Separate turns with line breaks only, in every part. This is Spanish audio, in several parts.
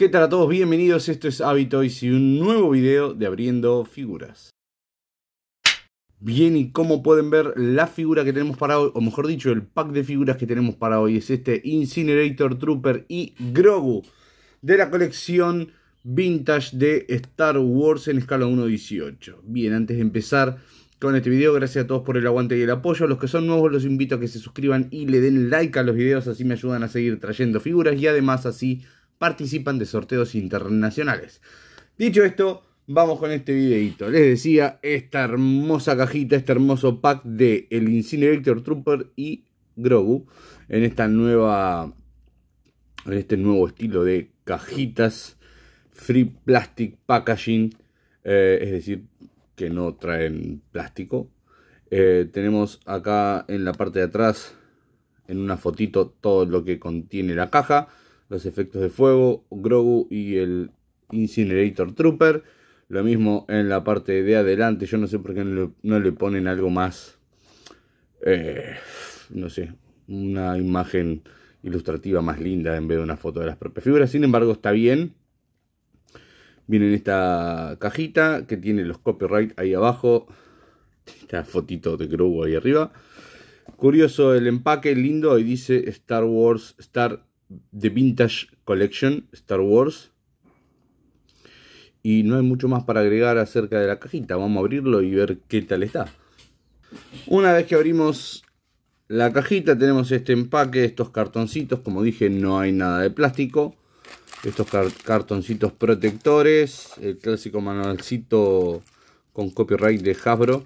¿Qué tal a todos? Bienvenidos, esto es Habitoys y un nuevo video de Abriendo Figuras. Bien, y como pueden ver, la figura que tenemos para hoy, o mejor dicho, el pack de figuras que tenemos para hoy es este Incinerator Trooper y Grogu de la colección vintage de Star Wars en escala 1.18. Bien, antes de empezar con este video, gracias a todos por el aguante y el apoyo. A los que son nuevos los invito a que se suscriban y le den like a los videos, así me ayudan a seguir trayendo figuras y además así participan de sorteos internacionales. Dicho esto, vamos con este videito. Les decía, esta hermosa cajita, este hermoso pack de el Victor Trooper y Grogu en esta nueva en este nuevo estilo de cajitas free plastic packaging, eh, es decir, que no traen plástico. Eh, tenemos acá en la parte de atrás, en una fotito, todo lo que contiene la caja los efectos de fuego, Grogu y el Incinerator Trooper. Lo mismo en la parte de adelante. Yo no sé por qué no le, ponen algo más. Eh, no sé. Una imagen ilustrativa más linda en vez de una foto de las propias figuras. Sin embargo, está bien. Viene en esta cajita que tiene los copyright ahí abajo. Esta fotito de Grogu ahí arriba. Curioso el empaque, lindo. Y dice Star Wars Star The Vintage Collection Star Wars. Y no hay mucho más para agregar acerca de la cajita. Vamos a abrirlo y ver qué tal está. Una vez que abrimos la cajita tenemos este empaque, estos cartoncitos. Como dije, no hay nada de plástico. Estos cartoncitos protectores. El clásico manualcito con copyright de Hasbro.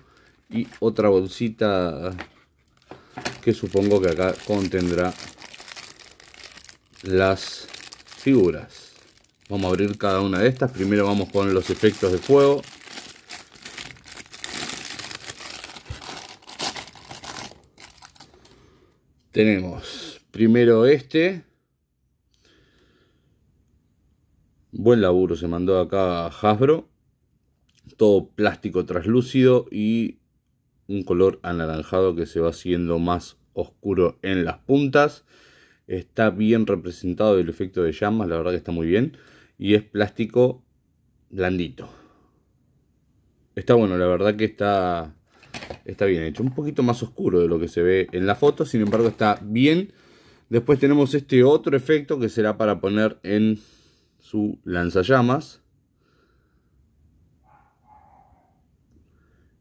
Y otra bolsita que supongo que acá contendrá las figuras. Vamos a abrir cada una de estas. Primero vamos con los efectos de fuego. Tenemos primero este. Buen laburo se mandó acá Hasbro. Todo plástico translúcido y un color anaranjado que se va haciendo más oscuro en las puntas. Está bien representado el efecto de llamas, la verdad que está muy bien. Y es plástico blandito. Está bueno, la verdad que está, está bien hecho. Un poquito más oscuro de lo que se ve en la foto, sin embargo está bien. Después tenemos este otro efecto que será para poner en su lanzallamas.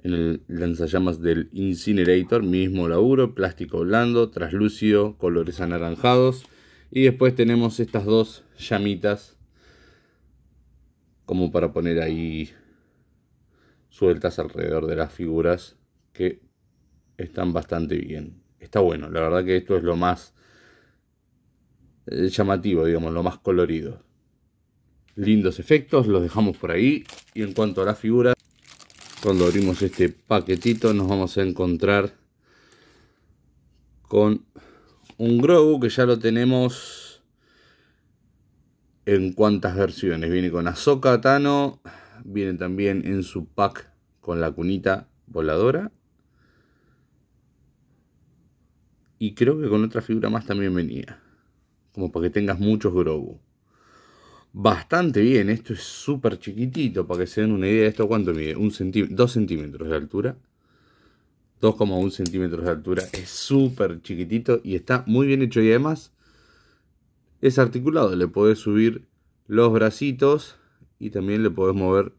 en el lanzallamas del Incinerator, mismo laburo, plástico blando, traslúcido, colores anaranjados. Y después tenemos estas dos llamitas como para poner ahí sueltas alrededor de las figuras que están bastante bien. Está bueno, la verdad que esto es lo más eh, llamativo, digamos, lo más colorido. Lindos efectos, los dejamos por ahí. Y en cuanto a las figuras, cuando abrimos este paquetito nos vamos a encontrar con un Grogu que ya lo tenemos en cuantas versiones. Viene con Ahsoka Tano, viene también en su pack con la cunita voladora. Y creo que con otra figura más también venía. Como para que tengas muchos Grogu bastante bien. Esto es súper chiquitito, para que se den una idea. de ¿Esto cuánto mide? Un 2 centímetros de altura. 2,1 centímetros de altura. Es súper chiquitito y está muy bien hecho. Y además es articulado. Le podés subir los bracitos y también le podés mover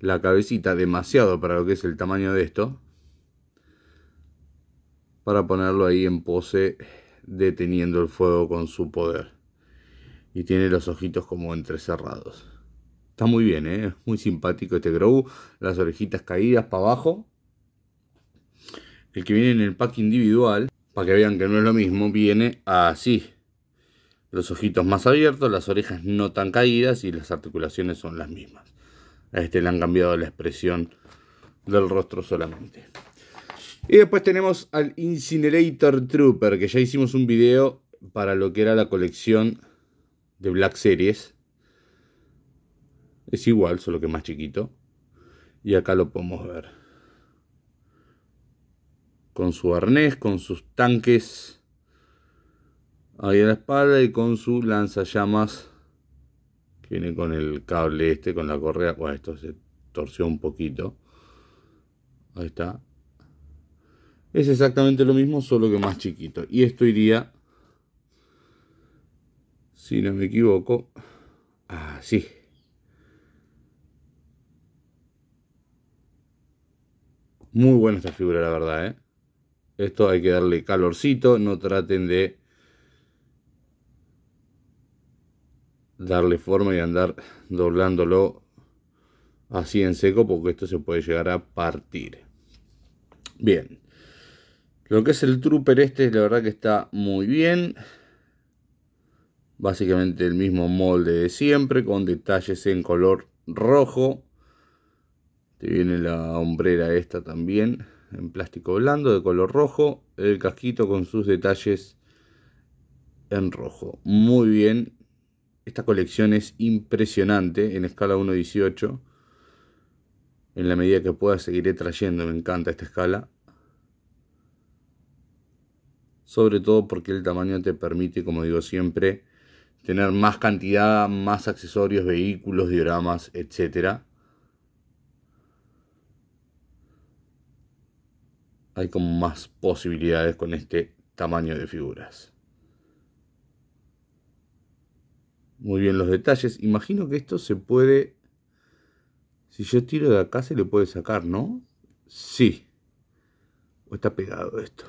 la cabecita demasiado para lo que es el tamaño de esto. Para ponerlo ahí en pose deteniendo el fuego con su poder y tiene los ojitos como entrecerrados. Está muy bien, ¿eh? Muy simpático este Grow. Las orejitas caídas para abajo. El que viene en el pack individual, para que vean que no es lo mismo, viene así. Los ojitos más abiertos, las orejas no tan caídas y las articulaciones son las mismas. A este le han cambiado la expresión del rostro solamente. Y después tenemos al Incinerator Trooper, que ya hicimos un video para lo que era la colección de Black Series. Es igual, solo que más chiquito. Y acá lo podemos ver. Con su arnés, con sus tanques ahí en la espalda y con su lanzallamas. Que viene con el cable este, con la correa. Bueno, esto se torció un poquito. Ahí está. Es exactamente lo mismo, solo que más chiquito. Y esto iría si no me equivoco, así. Muy buena esta figura, la verdad, ¿eh? Esto hay que darle calorcito, no traten de darle forma y andar doblándolo así en seco porque esto se puede llegar a partir. Bien. Lo que es el trooper este, la verdad que está muy bien básicamente el mismo molde de siempre con detalles en color rojo te viene la hombrera esta también en plástico blando de color rojo el casquito con sus detalles en rojo muy bien esta colección es impresionante en escala 1.18 en la medida que pueda seguiré trayendo me encanta esta escala sobre todo porque el tamaño te permite como digo siempre tener más cantidad, más accesorios, vehículos, dioramas, etc. Hay como más posibilidades con este tamaño de figuras. Muy bien los detalles. Imagino que esto se puede... Si yo tiro de acá se le puede sacar, ¿no? Sí. ¿O está pegado esto?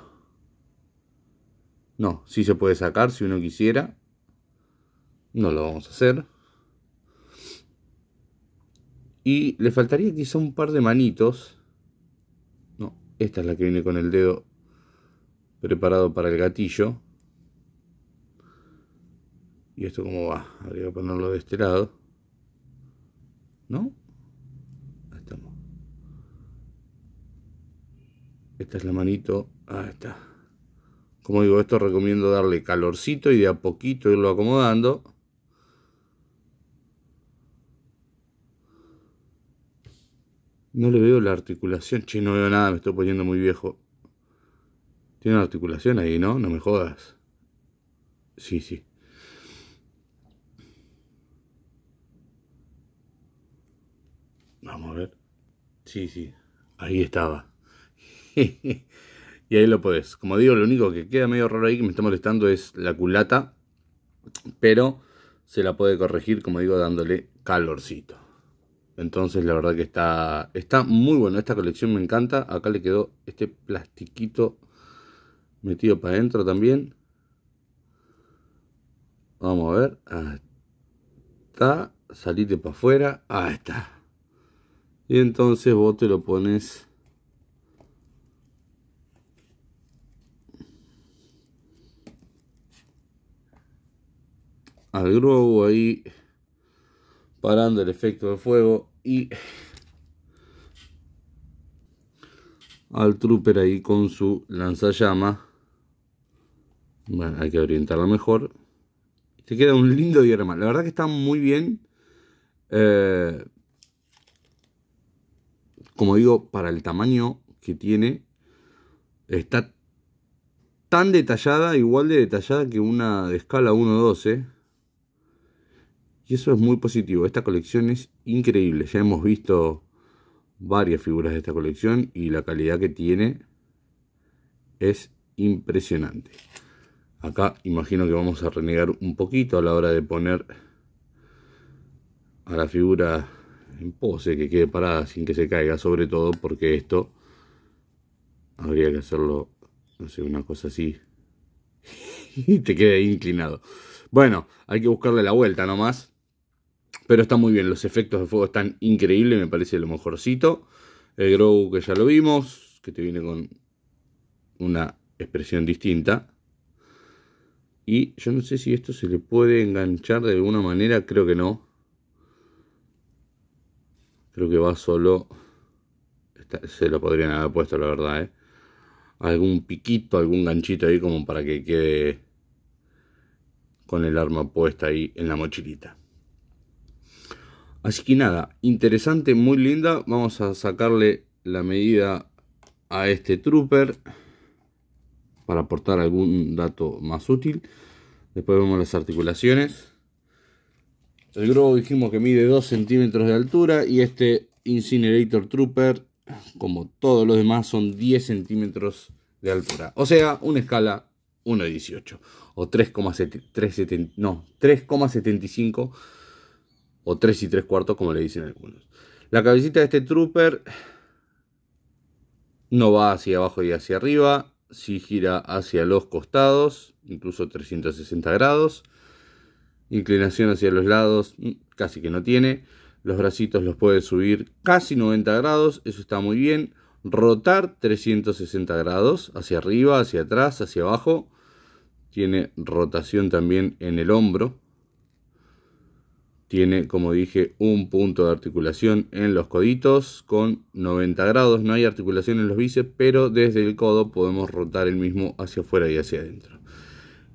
No, sí se puede sacar si uno quisiera. No lo vamos a hacer. Y le faltaría quizá un par de manitos. No, esta es la que viene con el dedo preparado para el gatillo. ¿Y esto cómo va? Habría que ponerlo de este lado. ¿No? Ahí estamos. Esta es la manito. Ahí está. Como digo, esto recomiendo darle calorcito y de a poquito irlo acomodando. No le veo la articulación. Che, no veo nada, me estoy poniendo muy viejo. Tiene una articulación ahí, ¿no? No me jodas. Sí, sí. Vamos a ver. Sí, sí. Ahí estaba. y ahí lo puedes. Como digo, lo único que queda medio raro ahí que me está molestando es la culata. Pero se la puede corregir, como digo, dándole calorcito. Entonces la verdad que está, está muy bueno. Esta colección me encanta. Acá le quedó este plastiquito metido para adentro también. Vamos a ver. Ahí está. Salite para afuera. Ahí está. Y entonces vos te lo pones. Al grupo ahí parando el efecto de fuego y al trooper ahí con su lanzallama. Bueno, hay que orientarla mejor. Se queda un lindo diorama, La verdad que está muy bien. Eh, como digo, para el tamaño que tiene, está tan detallada, igual de detallada que una de escala 1.12. Y eso es muy positivo. Esta colección es increíble. Ya hemos visto varias figuras de esta colección y la calidad que tiene es impresionante. Acá imagino que vamos a renegar un poquito a la hora de poner a la figura en pose, que quede parada sin que se caiga, sobre todo porque esto habría que hacerlo, no sé, una cosa así, y te quede inclinado. Bueno, hay que buscarle la vuelta nomás. Pero está muy bien, los efectos de fuego están increíbles, me parece lo mejorcito. El grow que ya lo vimos, que te viene con una expresión distinta. Y yo no sé si esto se le puede enganchar de alguna manera, creo que no. Creo que va solo... se lo podrían haber puesto, la verdad, ¿eh? Algún piquito, algún ganchito ahí como para que quede con el arma puesta ahí en la mochilita. Así que nada, interesante, muy linda. Vamos a sacarle la medida a este trooper para aportar algún dato más útil. Después vemos las articulaciones. El Grobo dijimos que mide 2 centímetros de altura y este Incinerator Trooper, como todos los demás, son 10 centímetros de altura. O sea, una escala 1.18 o 3,75 no, 3,75 o 3 y 3 cuartos, como le dicen algunos. La cabecita de este trooper no va hacia abajo y hacia arriba, si gira hacia los costados, incluso 360 grados. Inclinación hacia los lados mm, casi que no tiene. Los bracitos los puede subir casi 90 grados, eso está muy bien. Rotar 360 grados hacia arriba, hacia atrás, hacia abajo. Tiene rotación también en el hombro, tiene, como dije, un punto de articulación en los coditos con 90 grados. No hay articulación en los bíceps, pero desde el codo podemos rotar el mismo hacia afuera y hacia adentro.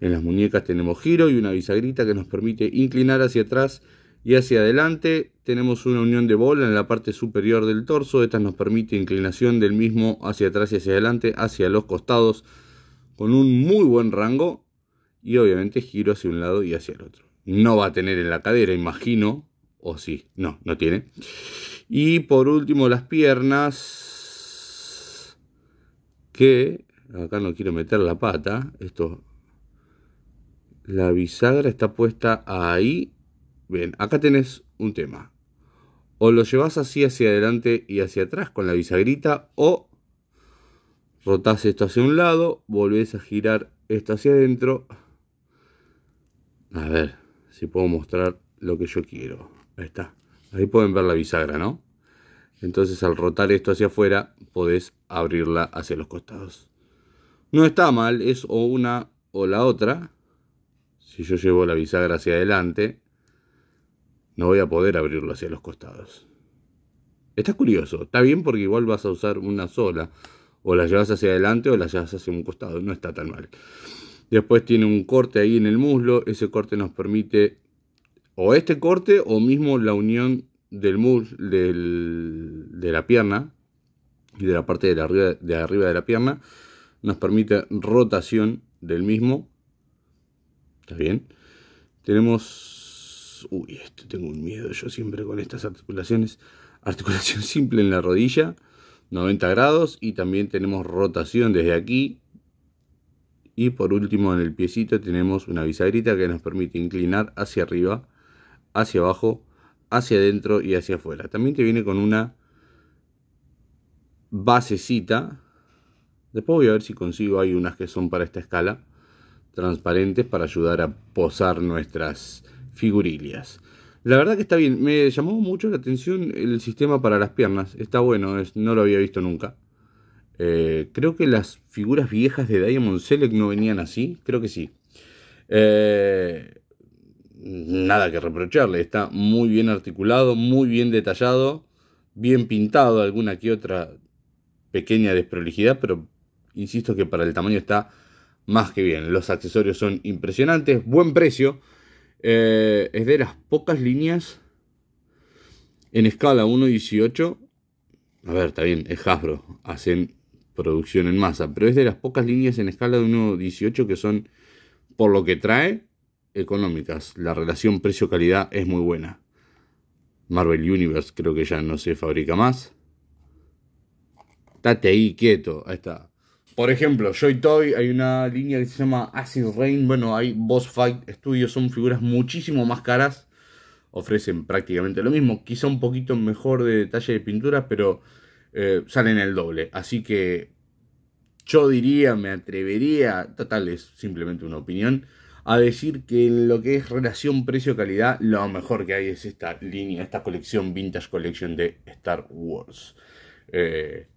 En las muñecas tenemos giro y una bisagrita que nos permite inclinar hacia atrás y hacia adelante. Tenemos una unión de bola en la parte superior del torso. Esta nos permite inclinación del mismo hacia atrás y hacia adelante, hacia los costados, con un muy buen rango y obviamente giro hacia un lado y hacia el otro no va a tener en la cadera, imagino, o sí, no, no tiene. Y por último las piernas, que acá no quiero meter la pata, esto, la bisagra está puesta ahí. Bien, acá tenés un tema. O lo llevas así hacia adelante y hacia atrás con la bisagrita, o rotás esto hacia un lado, volvés a girar esto hacia adentro. A ver, si puedo mostrar lo que yo quiero. Ahí está. Ahí pueden ver la bisagra, ¿no? Entonces al rotar esto hacia afuera, podés abrirla hacia los costados. No está mal, es o una o la otra. Si yo llevo la bisagra hacia adelante, no voy a poder abrirlo hacia los costados. Está curioso, está bien porque igual vas a usar una sola. O la llevas hacia adelante o la llevas hacia un costado. No está tan mal. Después tiene un corte ahí en el muslo. Ese corte nos permite o este corte o mismo la unión del muslo de la pierna y de la parte de, arriba, de arriba de la pierna nos permite rotación del mismo. ¿Está bien? Tenemos... Uy, este tengo un miedo yo siempre con estas articulaciones. Articulación simple en la rodilla, 90 grados. Y también tenemos rotación desde aquí y por último en el piecito tenemos una bisagrita que nos permite inclinar hacia arriba, hacia abajo, hacia adentro y hacia afuera. También te viene con una basecita. Después voy a ver si consigo, hay unas que son para esta escala, transparentes para ayudar a posar nuestras figurillas. La verdad que está bien, me llamó mucho la atención el sistema para las piernas, está bueno, es, no lo había visto nunca. Eh, creo que las figuras viejas de Diamond Select no venían así, creo que sí. Eh, nada que reprocharle, está muy bien articulado, muy bien detallado, bien pintado, alguna que otra pequeña desprolijidad, pero insisto que para el tamaño está más que bien. Los accesorios son impresionantes, buen precio. Eh, es de las pocas líneas en escala 1.18. A ver, está bien, es Hasbro. Hacen producción en masa, pero es de las pocas líneas en escala de 1.18 que son, por lo que trae, económicas. La relación precio-calidad es muy buena. Marvel Universe creo que ya no se fabrica más. estate ahí quieto, ahí está. Por ejemplo, Joy Toy, hay una línea que se llama Acid Rain. Bueno, hay Boss Fight Studios, son figuras muchísimo más caras. Ofrecen prácticamente lo mismo, quizá un poquito mejor de detalle de pintura, pero eh, salen el doble. Así que yo diría, me atrevería, total es simplemente una opinión, a decir que lo que es relación precio-calidad, lo mejor que hay es esta línea, esta colección, vintage collection de Star Wars. Eh,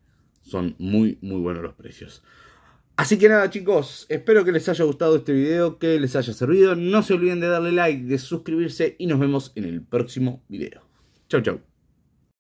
son muy, muy buenos los precios. Así que nada chicos, espero que les haya gustado este video, que les haya servido. No se olviden de darle like, de suscribirse y nos vemos en el próximo video. Chao chau.